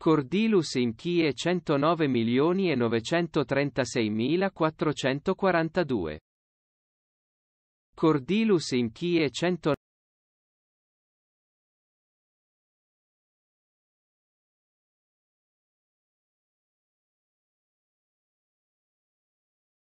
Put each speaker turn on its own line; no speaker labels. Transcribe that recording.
Cordilus in Inchie 109.936.442. Cordilus in Inchie 109.936.442.